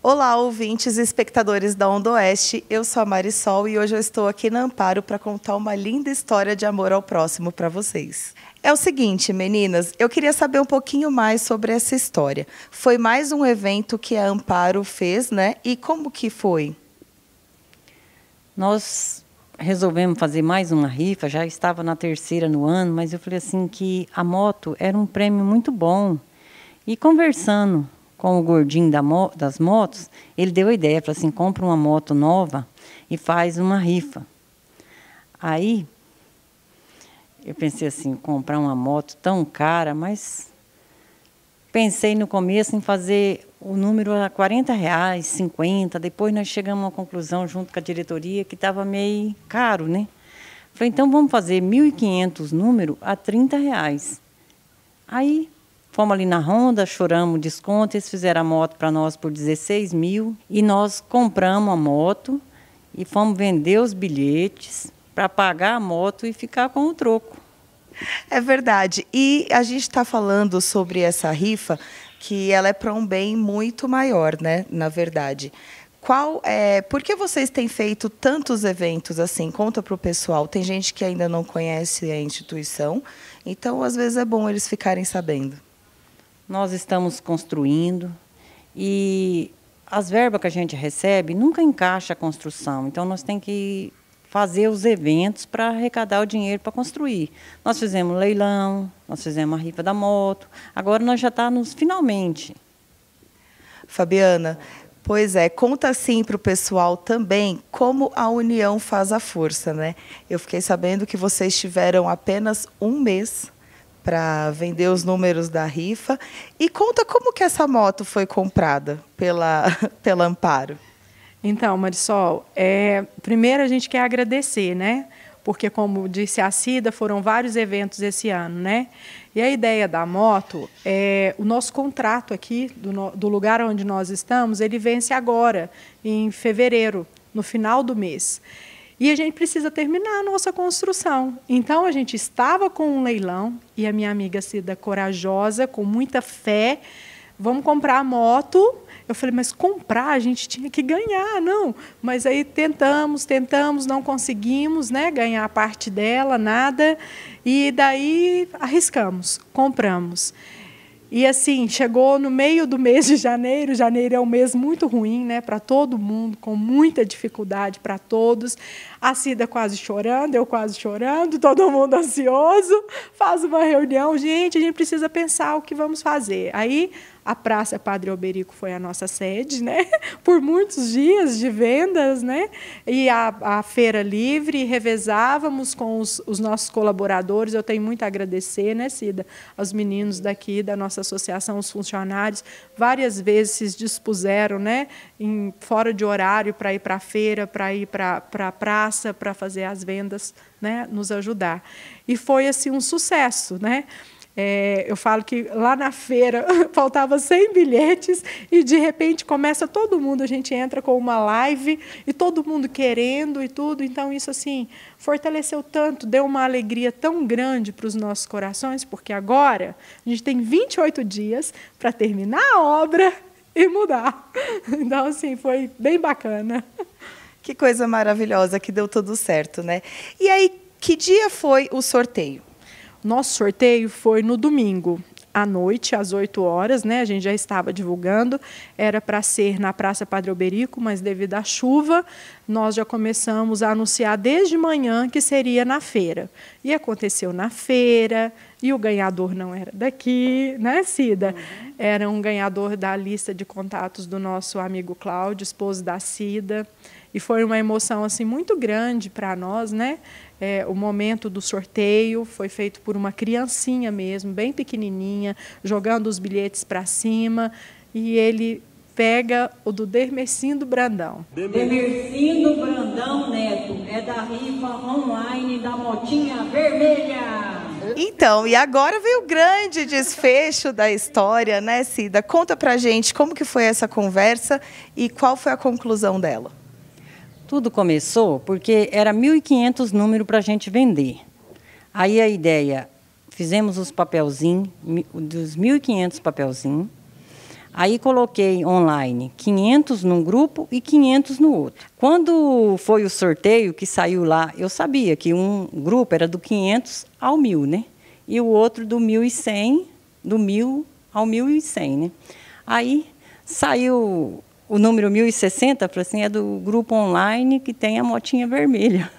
Olá, ouvintes e espectadores da Onda Oeste. Eu sou a Marisol e hoje eu estou aqui na Amparo para contar uma linda história de amor ao próximo para vocês. É o seguinte, meninas, eu queria saber um pouquinho mais sobre essa história. Foi mais um evento que a Amparo fez, né? E como que foi? Nós resolvemos fazer mais uma rifa, já estava na terceira no ano, mas eu falei assim que a moto era um prêmio muito bom. E conversando com o gordinho da mo das motos, ele deu a ideia, falou assim, compra uma moto nova e faz uma rifa. Aí, eu pensei assim, comprar uma moto tão cara, mas pensei no começo em fazer o número a 40 reais, 50, depois nós chegamos a uma conclusão junto com a diretoria que estava meio caro, né? Falei, então vamos fazer 1.500 número a 30 reais. Aí Fomos ali na Ronda, choramos desconto, eles fizeram a moto para nós por 16 mil e nós compramos a moto e fomos vender os bilhetes para pagar a moto e ficar com o troco. É verdade. E a gente está falando sobre essa rifa, que ela é para um bem muito maior, né? Na verdade. Qual é? Por que vocês têm feito tantos eventos assim? Conta para o pessoal. Tem gente que ainda não conhece a instituição, então às vezes é bom eles ficarem sabendo nós estamos construindo e as verbas que a gente recebe nunca encaixa a construção. Então nós tem que fazer os eventos para arrecadar o dinheiro para construir. Nós fizemos leilão, nós fizemos a rifa da moto, agora nós já estamos tá finalmente. Fabiana, pois é, conta assim para o pessoal também como a união faz a força, né? Eu fiquei sabendo que vocês tiveram apenas um mês para vender os números da rifa. E conta como que essa moto foi comprada pela, pela Amparo. Então, Marisol, é, primeiro a gente quer agradecer, né? Porque, como disse a Cida, foram vários eventos esse ano, né? E a ideia da moto é o nosso contrato aqui, do, do lugar onde nós estamos, ele vence agora, em fevereiro, no final do mês. E a gente precisa terminar a nossa construção. Então a gente estava com um leilão e a minha amiga Cida corajosa, com muita fé, vamos comprar a moto. Eu falei, mas comprar a gente tinha que ganhar, não. Mas aí tentamos, tentamos, não conseguimos né, ganhar a parte dela, nada. E daí arriscamos, compramos. E assim, chegou no meio do mês de janeiro, janeiro é um mês muito ruim, né, para todo mundo, com muita dificuldade para todos. A Cida quase chorando, eu quase chorando, todo mundo ansioso. Faz uma reunião, gente, a gente precisa pensar o que vamos fazer. Aí a Praça Padre Alberico foi a nossa sede, né? Por muitos dias de vendas, né? E a, a feira livre, revezávamos com os, os nossos colaboradores. Eu tenho muito a agradecer, né, Cida, aos meninos daqui da nossa nossa associação, os funcionários, várias vezes se dispuseram né, em, fora de horário para ir para a feira, para ir para a pra praça, para fazer as vendas, né, nos ajudar. E foi assim um sucesso. Né? É, eu falo que lá na feira faltava 100 bilhetes e de repente começa todo mundo, a gente entra com uma live e todo mundo querendo e tudo. Então, isso assim fortaleceu tanto, deu uma alegria tão grande para os nossos corações, porque agora a gente tem 28 dias para terminar a obra e mudar. Então, assim, foi bem bacana. Que coisa maravilhosa que deu tudo certo, né? E aí, que dia foi o sorteio? Nosso sorteio foi no domingo à noite, às 8 horas, né? A gente já estava divulgando. Era para ser na Praça Padre Alberico, mas devido à chuva, nós já começamos a anunciar desde manhã que seria na feira. E aconteceu na feira, e o ganhador não era daqui, né, Cida? Era um ganhador da lista de contatos do nosso amigo Cláudio, esposo da Cida. E foi uma emoção assim muito grande para nós, né? é, o momento do sorteio foi feito por uma criancinha mesmo, bem pequenininha, jogando os bilhetes para cima, e ele pega o do Demercindo Brandão. Demercindo Brandão Neto é da rifa online da motinha vermelha. Então, e agora veio o grande desfecho da história, né, Cida? Conta pra gente como que foi essa conversa e qual foi a conclusão dela. Tudo começou porque era 1.500 números para a gente vender. Aí a ideia, fizemos os papelzinhos, dos 1.500 papelzinhos, aí coloquei online 500 num grupo e 500 no outro. Quando foi o sorteio que saiu lá, eu sabia que um grupo era do 500 ao 1.000, né? E o outro do 1.100, do 1.000 ao 1.100, né? Aí saiu o número 1060, assim, é do grupo online que tem a motinha vermelha,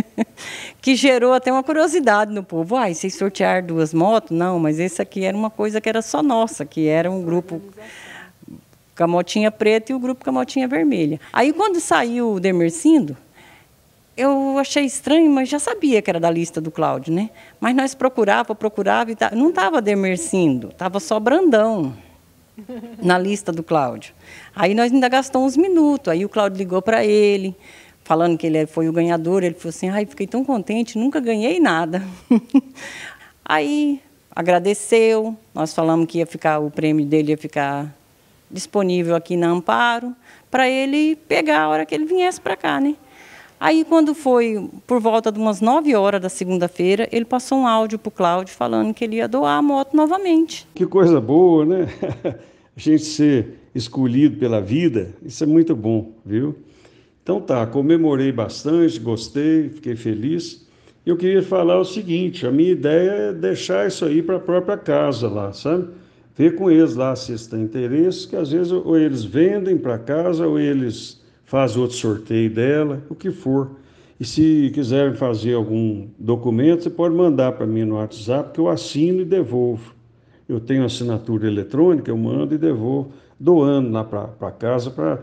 que gerou até uma curiosidade no povo. Ah, vocês sortear duas motos? Não, mas esse aqui era uma coisa que era só nossa, que era um grupo com a motinha preta e o grupo com a motinha vermelha. Aí, quando saiu o Demercindo, eu achei estranho, mas já sabia que era da lista do Cláudio, né? Mas nós procurava, procurava, e tá, não estava Demercindo, estava só Brandão na lista do Cláudio. Aí nós ainda gastamos uns minutos. Aí o Cláudio ligou para ele, falando que ele é, foi o ganhador. Ele falou assim: ai, fiquei tão contente, nunca ganhei nada. Aí agradeceu. Nós falamos que ia ficar o prêmio dele ia ficar disponível aqui na Amparo para ele pegar a hora que ele viesse para cá, né? Aí, quando foi por volta de umas 9 horas da segunda-feira, ele passou um áudio para o Cláudio falando que ele ia doar a moto novamente. Que coisa boa, né? a gente ser escolhido pela vida, isso é muito bom, viu? Então tá, comemorei bastante, gostei, fiquei feliz. E Eu queria falar o seguinte, a minha ideia é deixar isso aí para a própria casa lá, sabe? Ver com eles lá se eles têm interesse, que às vezes ou eles vendem para casa ou eles faz outro sorteio dela, o que for. E se quiserem fazer algum documento, você pode mandar para mim no WhatsApp que eu assino e devolvo. Eu tenho assinatura eletrônica, eu mando e devolvo, doando lá para casa para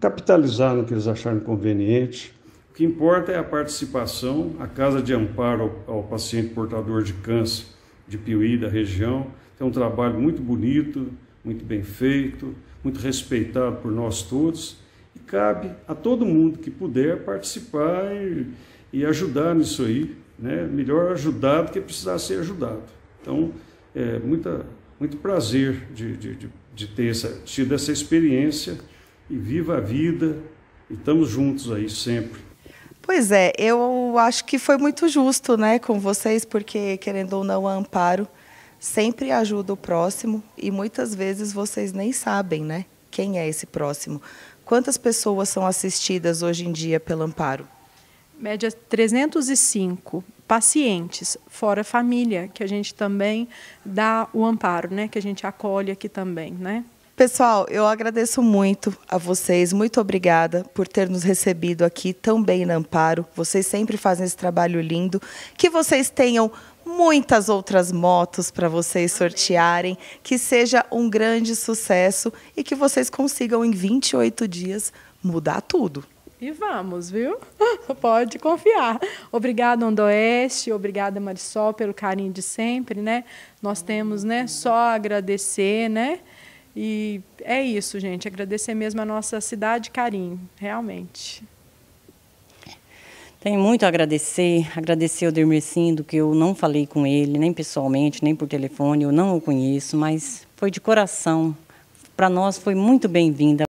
capitalizar no que eles acharem conveniente. O que importa é a participação, a Casa de Amparo ao, ao paciente portador de câncer de Piuí, da região. Tem um trabalho muito bonito, muito bem feito, muito respeitado por nós todos. E cabe a todo mundo que puder participar e, e ajudar nisso aí. Né? Melhor ajudar do que precisar ser ajudado. Então, é muita, muito prazer de, de, de, de ter essa, tido essa experiência. E viva a vida, e estamos juntos aí sempre. Pois é, eu acho que foi muito justo, né, com vocês, porque querendo ou não, Amparo sempre ajuda o próximo e muitas vezes vocês nem sabem, né? Quem é esse próximo? Quantas pessoas são assistidas hoje em dia pelo Amparo? Média 305 pacientes, fora família, que a gente também dá o amparo, né? Que a gente acolhe aqui também, né? Pessoal, eu agradeço muito a vocês, muito obrigada por ter nos recebido aqui tão bem na Amparo. Vocês sempre fazem esse trabalho lindo. Que vocês tenham muitas outras motos para vocês sortearem. Que seja um grande sucesso e que vocês consigam, em 28 dias, mudar tudo. E vamos, viu? Pode confiar. Obrigada, Ondoeste, obrigada, Marisol, pelo carinho de sempre, né? Nós temos, né, só agradecer, né? E é isso, gente, agradecer mesmo a nossa cidade carinho, realmente. Tenho muito a agradecer, agradecer ao Dermesindo que eu não falei com ele, nem pessoalmente, nem por telefone, eu não o conheço, mas foi de coração. Para nós foi muito bem-vinda.